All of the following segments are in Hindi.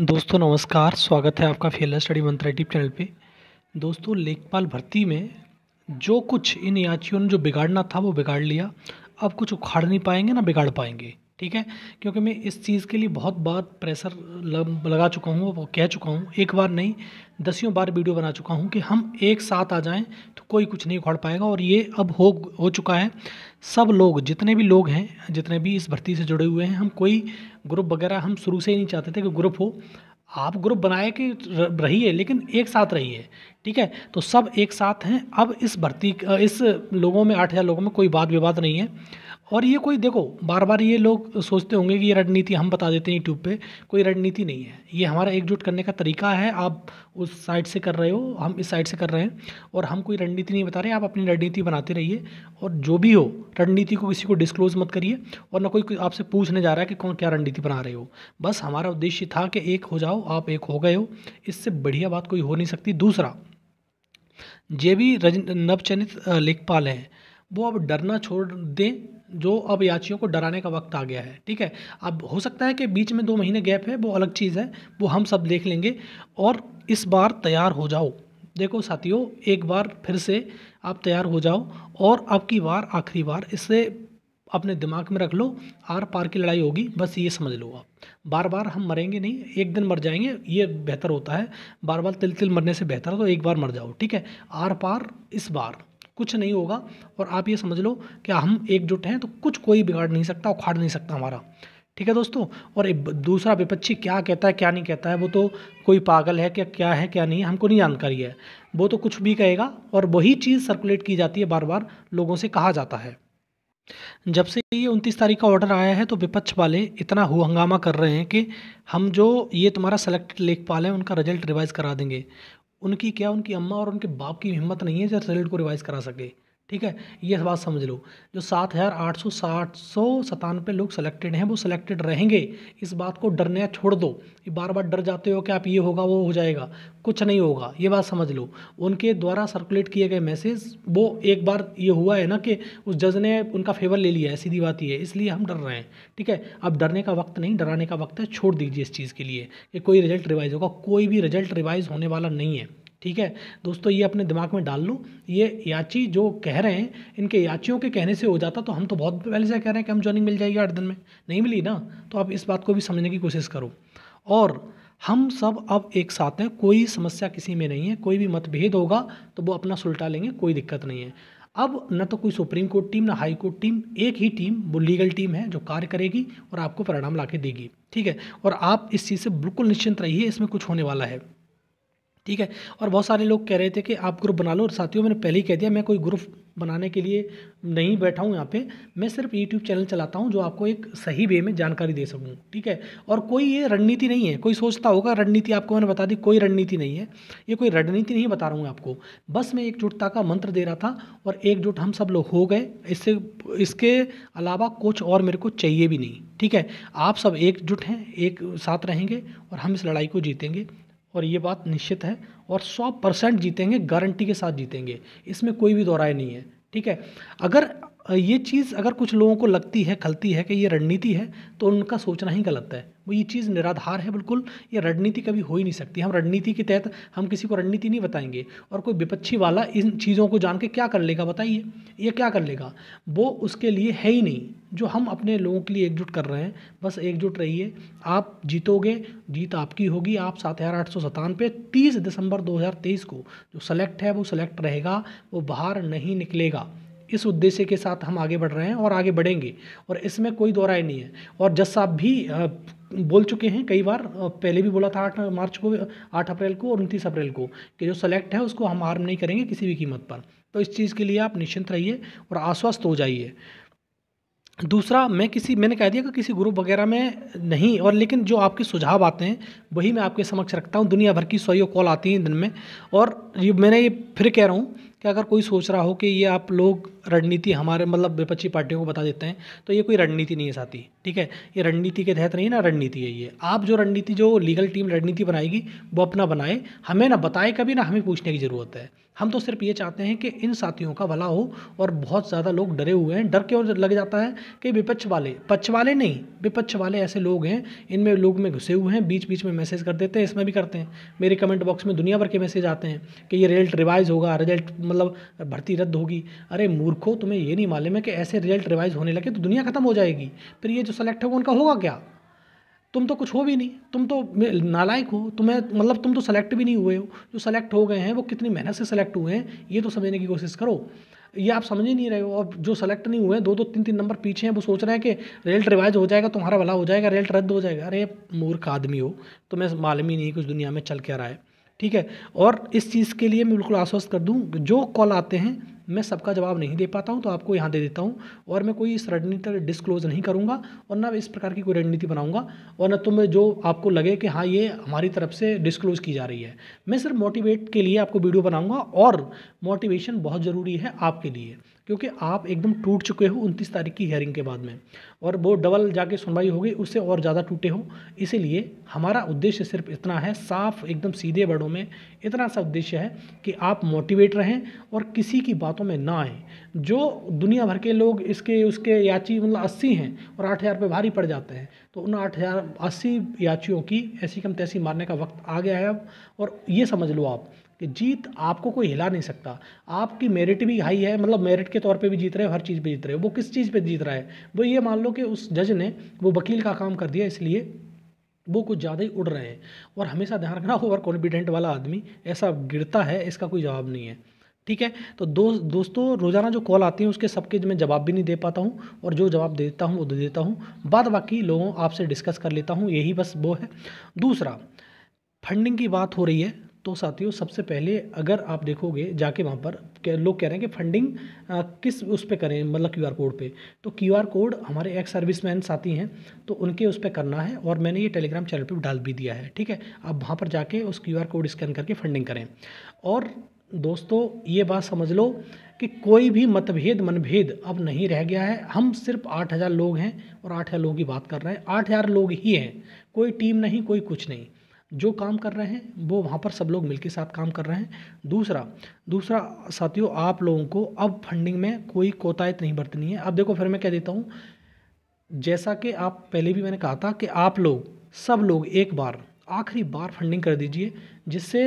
दोस्तों नमस्कार स्वागत है आपका failure study Mantra YouTube channel पे दोस्तों लेखपाल भर्ती में जो कुछ इन याचियों ने जो बिगाड़ना था वो बिगाड़ लिया अब कुछ उखाड़ नहीं पाएंगे ना बिगाड़ पाएंगे ठीक है क्योंकि मैं इस चीज़ के लिए बहुत बार प्रेशर लगा चुका हूँ कह चुका हूँ एक बार नहीं दसियों बार वीडियो बना चुका हूँ कि हम एक साथ आ जाएं तो कोई कुछ नहीं उखाड़ पाएगा और ये अब हो हो चुका है सब लोग जितने भी लोग हैं जितने भी इस भर्ती से जुड़े हुए हैं हम कोई ग्रुप वगैरह हम शुरू से ही नहीं चाहते थे कि ग्रुप हो आप ग्रुप बनाए रही रहिए लेकिन एक साथ रहिए ठीक है तो सब एक साथ हैं अब इस भर्ती इस लोगों में आठ हज़ार लोगों में कोई वाद विवाद नहीं है और ये कोई देखो बार बार ये लोग सोचते होंगे कि ये रणनीति हम बता देते हैं यूट्यूब पे कोई रणनीति नहीं है ये हमारा एकजुट करने का तरीका है आप उस साइड से कर रहे हो हम इस साइड से कर रहे हैं और हम कोई रणनीति नहीं बता रहे आप अपनी रणनीति बनाते रहिए और जो भी हो रणनीति को किसी को डिस्क्लोज मत करिए और ना कोई आपसे पूछने जा रहा है कि कौन क्या रणनीति बना रहे हो बस हमारा उद्देश्य था कि एक हो जाओ आप एक हो गए हो इससे बढ़िया बात कोई हो नहीं सकती दूसरा जे भी रज नवचनित लेखपाल हैं वो अब डरना छोड़ दें जो अब याचियों को डराने का वक्त आ गया है ठीक है अब हो सकता है कि बीच में दो महीने गैप है वो अलग चीज़ है वो हम सब देख लेंगे और इस बार तैयार हो जाओ देखो साथियों एक बार फिर से आप तैयार हो जाओ और अब की बार आखिरी बार इससे अपने दिमाग में रख लो आर पार की लड़ाई होगी बस ये समझ लो आप बार बार हम मरेंगे नहीं एक दिन मर जाएंगे ये बेहतर होता है बार बार तिल तिल मरने से बेहतर है तो एक बार मर जाओ ठीक है आर पार इस बार कुछ नहीं होगा और आप ये समझ लो कि हम एकजुट हैं तो कुछ कोई बिगाड़ नहीं सकता उखाड़ नहीं सकता हमारा ठीक है दोस्तों और दूसरा विपक्षी क्या कहता है क्या नहीं कहता है वो तो कोई पागल है क्या क्या है क्या नहीं है हमको नहीं जानकारी है वो तो कुछ भी कहेगा और वही चीज़ सर्कुलेट की जाती है बार बार लोगों से कहा जाता है जब से ये उनतीस तारीख का ऑर्डर आया है तो विपक्ष वाले इतना हो हंगामा कर रहे हैं कि हम जो ये तुम्हारा सेलेक्टेड लेखपाल है उनका रिजल्ट रिवाइज करा देंगे उनकी क्या उनकी अम्मा और उनके बाप की हिम्मत नहीं है जो रिजल्ट को रिवाइज़ करा सके ठीक है ये बात समझ लो जो सात हज़ार आठ सौ साठ सौ सतानवे लोग सेलेक्टेड हैं वो सेलेक्टेड रहेंगे इस बात को डरने छोड़ दो ये बार बार डर जाते हो कि आप ये होगा वो हो जाएगा कुछ नहीं होगा ये बात समझ लो उनके द्वारा सर्कुलेट किए गए मैसेज वो एक बार ये हुआ है ना कि उस जज ने उनका फेवर ले लिया है सीधी बात ये है इसलिए हम डर रहे हैं ठीक है अब डरने का वक्त नहीं डराने का वक्त है छोड़ दीजिए इस चीज़ के लिए कि कोई रिजल्ट रिवाइज होगा कोई भी रिजल्ट रिवाइज होने वाला नहीं है ठीक है दोस्तों ये अपने दिमाग में डाल लूँ ये याची जो कह रहे हैं इनके याचियों के कहने से हो जाता तो हम तो बहुत पहले से कह रहे हैं कि हम जॉइनिंग मिल जाएगी आठ दिन में नहीं मिली ना तो आप इस बात को भी समझने की कोशिश करो और हम सब अब एक साथ हैं कोई समस्या किसी में नहीं है कोई भी मतभेद होगा तो वो अपना सुलटा लेंगे कोई दिक्कत नहीं है अब न तो कोई सुप्रीम कोर्ट टीम ना हाई कोर्ट टीम एक ही टीम वो लीगल टीम है जो कार्य करेगी और आपको परिणाम ला देगी ठीक है और आप इस चीज़ से बिल्कुल निश्चिंत रहिए इसमें कुछ होने वाला है ठीक है और बहुत सारे लोग कह रहे थे कि आप ग्रुप बना लो और साथियों मैंने पहले ही कह दिया मैं कोई ग्रुप बनाने के लिए नहीं बैठा हूँ यहाँ पे मैं सिर्फ यूट्यूब चैनल चलाता हूँ जो आपको एक सही वे में जानकारी दे सकूँ ठीक है और कोई ये रणनीति नहीं है कोई सोचता होगा रणनीति आपको मैंने बता दी कोई रणनीति नहीं है ये कोई रणनीति नहीं बता रहा हूँ आपको बस मैं एकजुटता का मंत्र दे रहा था और एकजुट हम सब लोग हो गए इससे इसके अलावा कुछ और मेरे को चाहिए भी नहीं ठीक है आप सब एकजुट हैं एक साथ रहेंगे और हम इस लड़ाई को जीतेंगे और ये बात निश्चित है और सौ परसेंट जीतेंगे गारंटी के साथ जीतेंगे इसमें कोई भी दोहराए नहीं है ठीक है अगर ये चीज़ अगर कुछ लोगों को लगती है खलती है कि ये रणनीति है तो उनका सोचना ही गलत है वो ये चीज़ निराधार है बिल्कुल ये रणनीति कभी हो ही नहीं सकती हम रणनीति के तहत हम किसी को रणनीति नहीं बताएंगे और कोई विपक्षी वाला इन चीज़ों को जान के क्या कर लेगा बताइए ये क्या कर लेगा वो उसके लिए है ही नहीं जो हम अपने लोगों के लिए एकजुट कर रहे हैं बस एकजुट रहिए आप जीतोगे जीत आपकी होगी आप सात हज़ार आठ सौ सतानवे तीस दिसंबर दो हज़ार तेईस को जो सेलेक्ट है वो सेलेक्ट रहेगा वो बाहर नहीं निकलेगा इस उद्देश्य के साथ हम आगे बढ़ रहे हैं और आगे बढ़ेंगे और इसमें कोई दो राय नहीं है और जस साहब भी बोल चुके हैं कई बार पहले भी बोला था आठ मार्च को आठ अप्रैल को और उनतीस अप्रैल को कि जो सेलेक्ट है उसको हम आर्म नहीं करेंगे किसी भी कीमत पर तो इस चीज़ के लिए आप निश्चिंत रहिए और आश्वस्त हो जाइए दूसरा मैं किसी मैंने कह दिया कि किसी ग्रुप वगैरह में नहीं और लेकिन जो आपके सुझाव आते हैं वही मैं आपके समक्ष रखता हूँ दुनिया भर की सौ कॉल आती हैं दिन में और ये मैंने ये फिर कह रहा हूँ कि अगर कोई सोच रहा हो कि ये आप लोग रणनीति हमारे मतलब विपक्षी पार्टियों को बता देते हैं तो ये कोई रणनीति नहीं है साथी ठीक है ये रणनीति के तहत नहीं ना रणनीति है ये आप जो रणनीति जो लीगल टीम रणनीति बनाएगी वो अपना बनाए हमें ना बताए कभी ना हमें पूछने की ज़रूरत है हम तो सिर्फ ये चाहते हैं कि इन साथियों का भला हो और बहुत ज़्यादा लोग डरे हुए हैं डर के और लग जाता है कि विपक्ष वाले पक्ष वाले नहीं विपक्ष वाले ऐसे लोग हैं इनमें लोग में घुसे हुए हैं बीच बीच में मैसेज कर देते हैं इसमें भी करते हैं मेरे कमेंट बॉक्स में दुनिया भर के मैसेज आते हैं कि ये रिजल्ट रिवाइज होगा रिजल्ट मतलब भर्ती रद्द होगी अरे मूर्खो तुम्हें ये नहीं मालूम है कि ऐसे रिजल्ट रिवाइज होने लगे तो दुनिया ख़त्म हो जाएगी फिर ये जो सेलेक्ट होगा उनका होगा क्या तुम तो कुछ हो भी नहीं तुम तो नालायक हो तुम्हें मतलब तुम तो सेलेक्ट भी नहीं हुए हो जो सेलेक्ट हो गए हैं वो कितनी मेहनत से सेलेक्ट हुए हैं ये तो समझने की कोशिश करो ये आप समझ ही नहीं रहे हो और जो सेलेक्ट नहीं हुए हैं दो दो तीन तीन नंबर पीछे हैं वो सोच रहे हैं कि रिजल्ट रिवाइज हो जाएगा तुम्हारा भला हो जाएगा रिजल्ट रद्द हो जाएगा अरे मूर्ख आदमी हो तुम्हें मालूम ही नहीं कुछ दुनिया में चल क्या रहा है ठीक है और इस चीज़ के लिए मैं बिल्कुल आश्वस्त कर दूँ जो कॉल आते हैं मैं सबका जवाब नहीं दे पाता हूँ तो आपको यहाँ दे देता हूँ और मैं कोई इस रणनीति डिस्क्लोज नहीं करूँगा और ना इस प्रकार की कोई रणनीति बनाऊँगा और ना तो मैं जो आपको लगे कि हाँ ये हमारी तरफ से डिस्क्लोज की जा रही है मैं सिर्फ मोटिवेट के लिए आपको वीडियो बनाऊँगा और मोटिवेशन बहुत ज़रूरी है आपके लिए क्योंकि आप एकदम टूट चुके हो उनतीस तारीख की हेयरिंग के बाद में और वो डबल जाके सुनवाई हो गई उससे और ज़्यादा टूटे हो इसीलिए हमारा उद्देश्य सिर्फ इतना है साफ एकदम सीधे बड़ों में इतना सा उद्देश्य है कि आप मोटिवेट रहें और किसी की बात हाथों में ना आए जो दुनिया भर के लोग इसके उसके याची मतलब अस्सी हैं और आठ हज़ार पे भारी पड़ जाते हैं तो उन आठ हज़ार अस्सी याचियों की ऐसी कम तैसी मारने का वक्त आ गया है अब और ये समझ लो आप कि जीत आपको कोई हिला नहीं सकता आपकी मेरिट भी हाई है मतलब मेरिट के तौर पे भी जीत रहे हो हर चीज़ पे जीत रहे हो वो किस चीज़ पे जीत रहा है वो ये मान लो कि उस जज ने वो वकील का काम कर दिया इसलिए वो कुछ ज़्यादा ही उड़ रहे हैं और हमेशा ध्यान रखना ओवर कॉन्फिडेंट वाला आदमी ऐसा गिरता है इसका कोई जवाब नहीं है ठीक है तो दो दोस्तों रोज़ाना जो कॉल आती है उसके सबके मैं जवाब भी नहीं दे पाता हूँ और जो जवाब देता हूँ वो दे देता हूँ बाद बाकी लोगों आपसे डिस्कस कर लेता हूँ यही बस वो है दूसरा फंडिंग की बात हो रही है तो साथियों सबसे पहले अगर आप देखोगे जाके वहाँ पर लोग कह रहे हैं कि फंडिंग आ, किस उस पर करें मतलब क्यूआर कोड पे तो क्यूआर कोड हमारे एक्स सर्विसमैन साथी हैं तो उनके उस पर करना है और मैंने ये टेलीग्राम चैनल पर डाल भी दिया है ठीक है आप वहाँ पर जाके उस क्यूआर कोड स्कैन करके फंडिंग करें और दोस्तों ये बात समझ लो कि कोई भी मतभेद मनभेद अब नहीं रह गया है हम सिर्फ आठ हज़ार लोग हैं और आठ हज़ार लोगों की बात कर रहे हैं आठ हज़ार लोग ही हैं कोई टीम नहीं कोई कुछ नहीं जो काम कर रहे हैं वो वहाँ पर सब लोग मिल साथ काम कर रहे हैं दूसरा दूसरा साथियों आप लोगों को अब फंडिंग में कोई कोतायत नहीं बरतनी है अब देखो फिर मैं कह देता हूँ जैसा कि आप पहले भी मैंने कहा था कि आप लोग सब लोग एक बार आखिरी बार फंडिंग कर दीजिए जिससे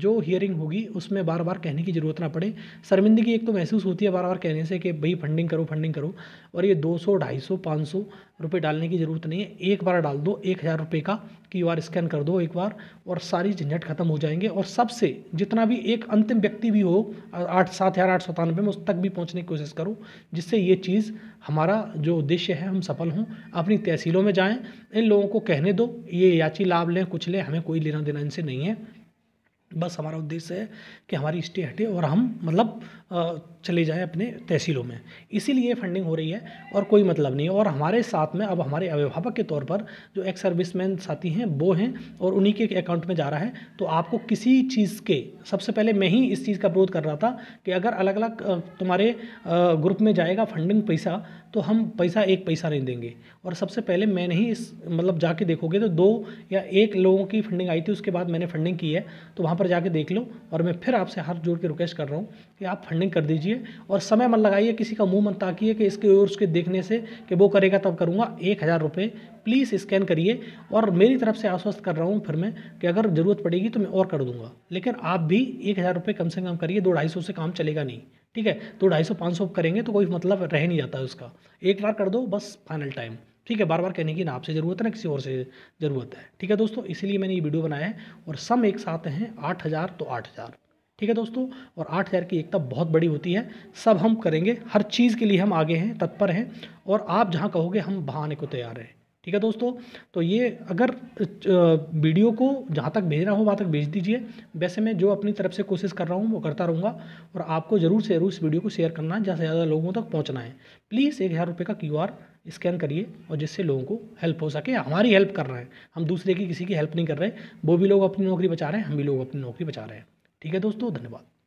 जो हियरिंग होगी उसमें बार बार कहने की ज़रूरत ना पड़े शर्मिंदगी एक तो महसूस होती है बार बार कहने से कि भाई फंडिंग करो फंडिंग करो और ये 200 250 500 रुपए डालने की ज़रूरत नहीं है एक बार डाल दो एक हज़ार रुपये का क्यू आर स्कैन कर दो एक बार और सारी झंझट खत्म हो जाएंगे और सबसे जितना भी एक अंतिम व्यक्ति भी हो आठ सात हज़ार आठ सौ में उस तक भी पहुँचने की कोशिश करो जिससे ये चीज़ हमारा जो उद्देश्य है हम सफल हों अपनी तहसीलों में जाएँ इन लोगों को कहने दो ये याची लाभ लें कुछ लें हमें कोई लेना देना इनसे नहीं है बस हमारा उद्देश्य है कि हमारी स्टे हटे और हम मतलब चले जाएँ अपने तहसीलों में इसीलिए फंडिंग हो रही है और कोई मतलब नहीं और हमारे साथ में अब हमारे अभिभावक के तौर पर जो एक सर्विसमैन साथी हैं वो हैं और उन्हीं के अकाउंट में जा रहा है तो आपको किसी चीज़ के सबसे पहले मैं ही इस चीज़ का विरोध कर रहा था कि अगर अलग अलग तुम्हारे ग्रुप में जाएगा फंडिंग पैसा तो हम पैसा एक पैसा नहीं देंगे और सबसे पहले मैंने ही इस मतलब जाके देखोगे तो दो या एक लोगों की फंडिंग आई थी उसके बाद मैंने फंडिंग की है तो वहाँ पर जाके देख लो और मैं फिर आपसे हाथ जोड़ के रिक्वेस्ट कर रहा हूँ कि आप फंडिंग पेंडिंग कर दीजिए और समय मत लगाइए किसी का मुंह मत ताकिए कि इसके और उसके देखने से कि वो करेगा तब करूँगा एक हज़ार रुपये प्लीज़ स्कैन करिए और मेरी तरफ से आश्वस्त कर रहा हूँ फिर मैं कि अगर ज़रूरत पड़ेगी तो मैं और कर दूंगा लेकिन आप भी एक हज़ार रुपये कम से कम करिए दो ढाई सौ से काम चलेगा नहीं ठीक है तो ढाई सौ पाँच सौ करेंगे तो कोई मतलब रह नहीं जाता है उसका एक बार कर दो बस फाइनल टाइम ठीक है बार बार कहने की ना आपसे ज़रूरत है ना किसी और से ज़रूरत है ठीक है दोस्तों इसीलिए मैंने ये वीडियो बनाया है और सम एक साथ हैं आठ हज़ार तो आठ हज़ार ठीक है दोस्तों और आठ हज़ार की एकता बहुत बड़ी होती है सब हम करेंगे हर चीज़ के लिए हम आगे हैं तत्पर हैं और आप जहाँ कहोगे हम वहाँ आने को तैयार हैं ठीक है दोस्तों तो ये अगर वीडियो को जहाँ तक भेजना हो वहाँ तक भेज दीजिए वैसे मैं जो अपनी तरफ से कोशिश कर रहा हूँ वो करता रहूँगा और आपको ज़रूर से ज़रूर इस वीडियो को शेयर करना है जहाँ से ज़्यादा लोगों तक पहुँचना है प्लीज़ एक हज़ार रुपये का क्यू स्कैन करिए और जिससे लोगों को हेल्प हो सके हमारी हेल्प कर रहे हैं हम दूसरे की किसी की हेल्प नहीं कर रहे वो भी लोग अपनी नौकरी बचा रहे हैं हम भी लोग अपनी नौकरी बचा रहे हैं ठीक है दोस्तों धन्यवाद